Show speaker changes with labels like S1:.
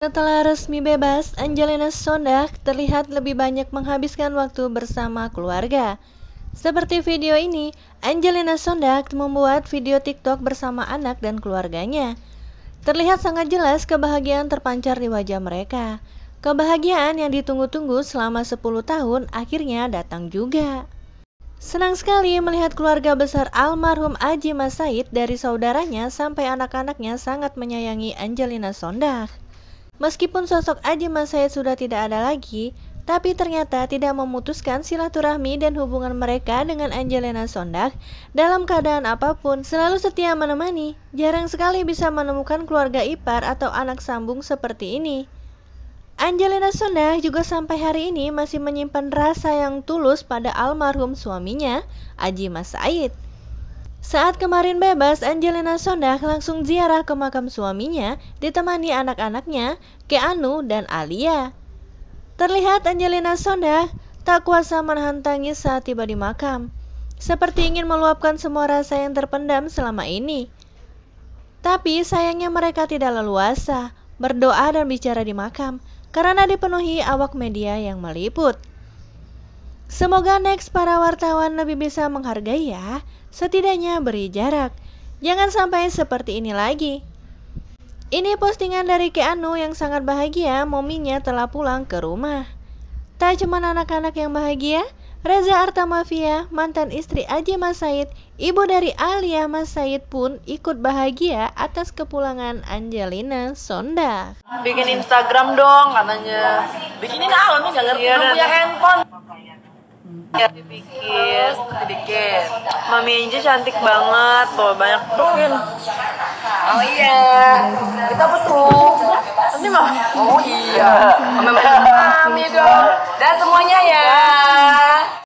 S1: Setelah resmi bebas, Angelina Sondag terlihat lebih banyak menghabiskan waktu bersama keluarga. Seperti video ini, Angelina Sondag membuat video TikTok bersama anak dan keluarganya. Terlihat sangat jelas kebahagiaan terpancar di wajah mereka. Kebahagiaan yang ditunggu-tunggu selama 10 tahun akhirnya datang juga. Senang sekali melihat keluarga besar almarhum Aji Masaid Said dari saudaranya sampai anak-anaknya sangat menyayangi Angelina Sondag. Meskipun sosok Aji Mas Said sudah tidak ada lagi, tapi ternyata tidak memutuskan silaturahmi dan hubungan mereka dengan Angelina Sondak dalam keadaan apapun, selalu setia menemani. Jarang sekali bisa menemukan keluarga ipar atau anak sambung seperti ini. Angelina Sondak juga sampai hari ini masih menyimpan rasa yang tulus pada almarhum suaminya, Aji Mas Said. Saat kemarin bebas, Angelina Sonda langsung ziarah ke makam suaminya ditemani anak-anaknya, Keanu dan Alia. Terlihat Angelina Sonda tak kuasa menahan tangis saat tiba di makam, seperti ingin meluapkan semua rasa yang terpendam selama ini. Tapi sayangnya mereka tidak leluasa, berdoa dan bicara di makam, karena dipenuhi awak media yang meliput. Semoga next para wartawan lebih bisa menghargai ya, setidaknya beri jarak. Jangan sampai seperti ini lagi. Ini postingan dari Keanu yang sangat bahagia mominya telah pulang ke rumah. Tak cuma anak-anak yang bahagia, Reza Artamafia, mantan istri Aji Mas Said, ibu dari Alia Mas Said pun ikut bahagia atas kepulangan Angelina Sonda. Bikin Instagram dong katanya. Bikinin ah, nggak ngerti, iya, punya handphone. Iya, dipikir sedikit. Mami aja cantik banget, tuh banyak tuhin Oh iya, kita betul. Nanti mah. Oh iya. Mami dong. Dan semuanya ya. ya.